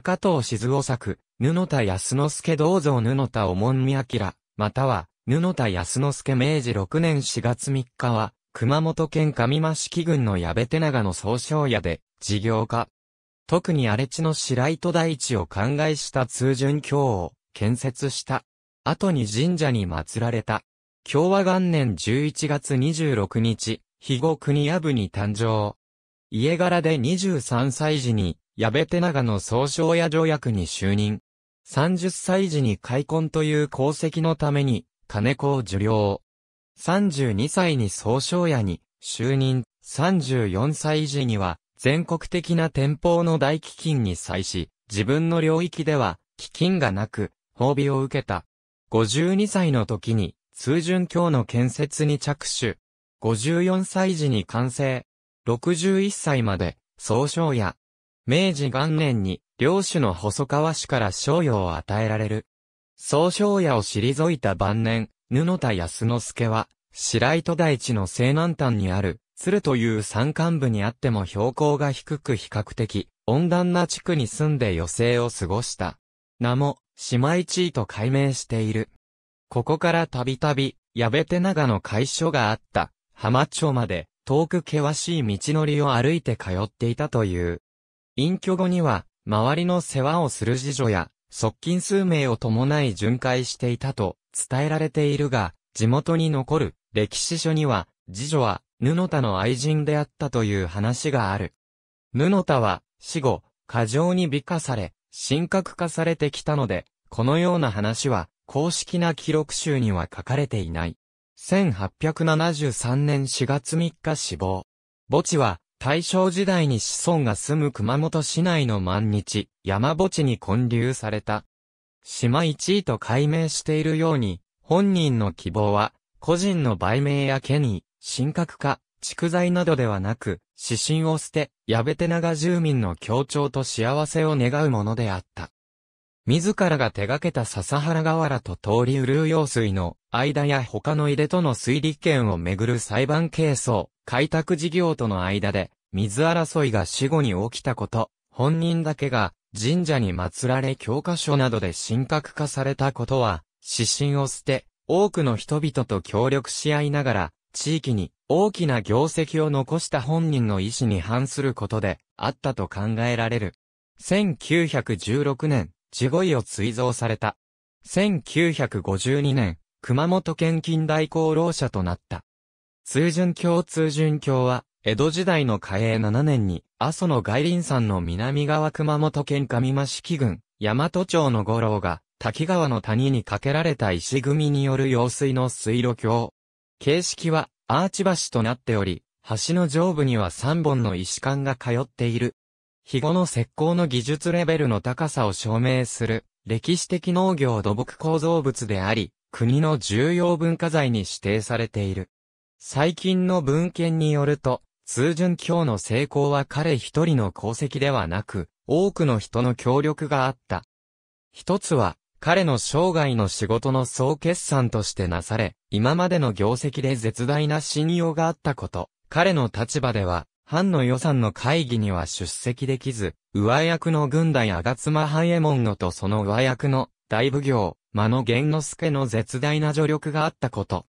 高藤静夫作、布田康之助銅像布田おもんみあきら、または、布田康之助明治6年4月3日は、熊本県上間木郡の矢部手長の総称屋で、事業家。特に荒れ地の白糸大地を灌漑した通順京を建設した。後に神社に祀られた。共和元年11月26日、肥後国屋部に誕生。家柄で23歳時に矢部手長の総称や条約に就任。30歳時に開墾という功績のために、金子を受領。32歳に総称屋に就任。34歳時には、全国的な天保の大基金に際し、自分の領域では、基金がなく、褒美を受けた。52歳の時に、通順教の建設に着手。54歳時に完成。61歳まで、総称や、明治元年に、領主の細川氏から賞与を与えられる。総賞屋を退いた晩年、布田康之助は、白糸大地の西南端にある、鶴という山間部にあっても標高が低く比較的、温暖な地区に住んで余生を過ごした。名も、姉妹地位と改名している。ここからたびたび、矢部手長の会所があった、浜町まで、遠く険しい道のりを歩いて通っていたという。隠居後には、周りの世話をする次女や、側近数名を伴い巡回していたと伝えられているが、地元に残る歴史書には、次女は、布田の愛人であったという話がある。布田は、死後、過剰に美化され、神格化されてきたので、このような話は、公式な記録集には書かれていない。1873年4月3日死亡。墓地は、大正時代に子孫が住む熊本市内の万日、山墓地に建立された。島一位と改名しているように、本人の希望は、個人の売名や権威、神格化、蓄財などではなく、指針を捨て、矢部手長住民の協調と幸せを願うものであった。自らが手掛けた笹原河原と通り潤用水の間や他の井出との水利権をめぐる裁判係争、開拓事業との間で、水争いが死後に起きたこと、本人だけが神社に祀られ教科書などで神格化されたことは、指針を捨て、多くの人々と協力し合いながら、地域に大きな業績を残した本人の意思に反することであったと考えられる。1916年、地鯉を追贈された。1952年、熊本県近代功労者となった。通順教通順教は、江戸時代の嘉永7年に、阿蘇の外林山の南側熊本県上益城郡、大和町の五郎が、滝川の谷に架けられた石組みによる用水の水路橋。形式は、アーチ橋となっており、橋の上部には3本の石管が通っている。肥後の石膏の技術レベルの高さを証明する、歴史的農業土木構造物であり、国の重要文化財に指定されている。最近の文献によると、通順橋の成功は彼一人の功績ではなく、多くの人の協力があった。一つは、彼の生涯の仕事の総決算としてなされ、今までの業績で絶大な信用があったこと、彼の立場では、藩の予算の会議には出席できず、上役の軍隊吾妻半右衛門のとその上役の大奉行、間野源之助の絶大な助力があったこと、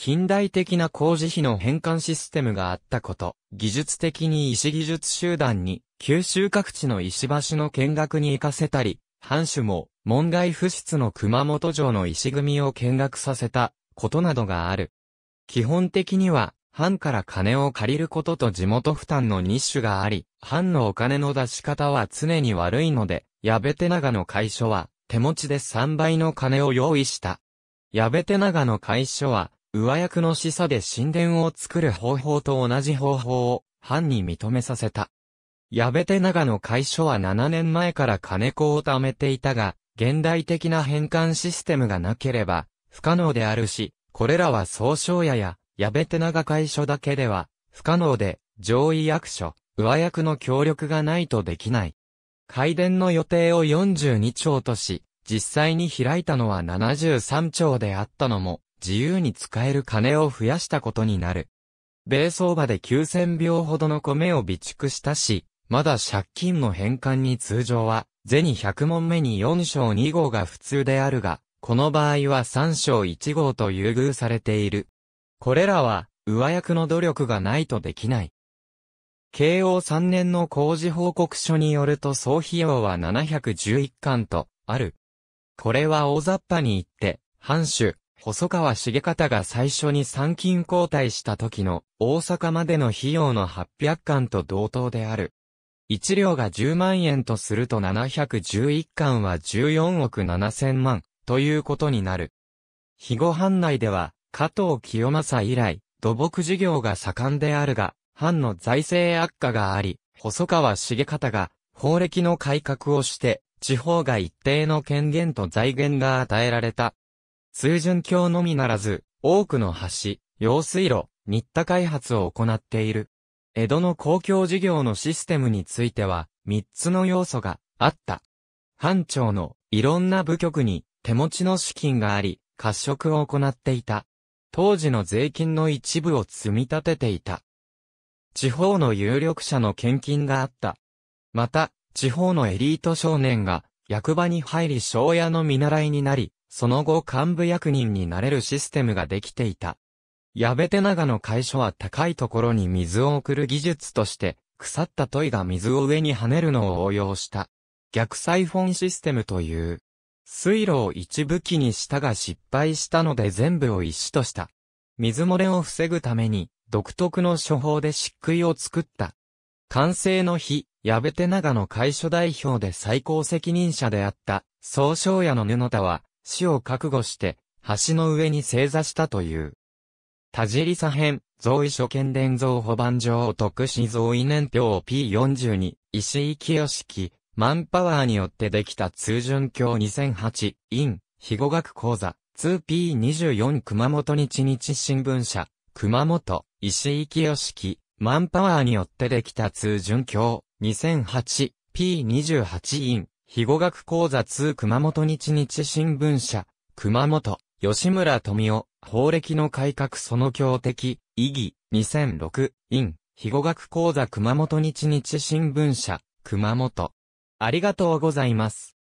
近代的な工事費の返還システムがあったこと、技術的に石技術集団に、九州各地の石橋の見学に行かせたり、藩主も、門外不出の熊本城の石組みを見学させた、ことなどがある。基本的には、藩から金を借りることと地元負担の日種があり、藩のお金の出し方は常に悪いので、矢部手長の会所は、手持ちで3倍の金を用意した。矢部手長の会所は、上役の示唆で神殿を作る方法と同じ方法を、藩に認めさせた。矢部手長の会所は7年前から金子を貯めていたが、現代的な返還システムがなければ、不可能であるし、これらは総称屋や、矢部手長会所だけでは、不可能で、上位役所、上役の協力がないとできない。開殿の予定を42兆とし、実際に開いたのは73兆であったのも、自由に使える金を増やしたことになる。米相場で9000秒ほどの米を備蓄したし、まだ借金の返還に通常は、銭100問目に4章2号が普通であるが、この場合は3章1号と優遇されている。これらは、上役の努力がないとできない。慶応3年の工事報告書によると総費用は711巻と、ある。これは大雑把に言って、藩主、細川茂方が最初に参勤交代した時の大阪までの費用の800巻と同等である。1両が10万円とすると711巻は14億7000万ということになる。肥後藩内では加藤清正以来土木事業が盛んであるが、藩の財政悪化があり、細川茂方が法歴の改革をして地方が一定の権限と財源が与えられた通順橋のみならず、多くの橋、用水路、新田開発を行っている。江戸の公共事業のシステムについては、3つの要素があった。藩庁のいろんな部局に手持ちの資金があり、褐色を行っていた。当時の税金の一部を積み立てていた。地方の有力者の献金があった。また、地方のエリート少年が役場に入り庄屋の見習いになり、その後幹部役人になれるシステムができていた。矢部手長の会所は高いところに水を送る技術として、腐ったトイが水を上に跳ねるのを応用した。逆サイフォンシステムという。水路を一武器にしたが失敗したので全部を一種とした。水漏れを防ぐために、独特の処方で漆喰を作った。完成の日、矢部手長の会所代表で最高責任者であった、総称屋の布田は、死を覚悟して、橋の上に正座したという。田尻左辺、造位所見伝造保番上特使造位年表 P42、石井清式、マンパワーによってできた通順教2008、in、非語学講座、2P24 熊本日日新聞社、熊本、石井清式、マンパワーによってできた通順教、2008、P28 イン、肥語学講座通熊本日日新聞社、熊本、吉村富夫、法歴の改革その教的、意義、2006、イン、肥語学講座熊本日日新聞社、熊本。ありがとうございます。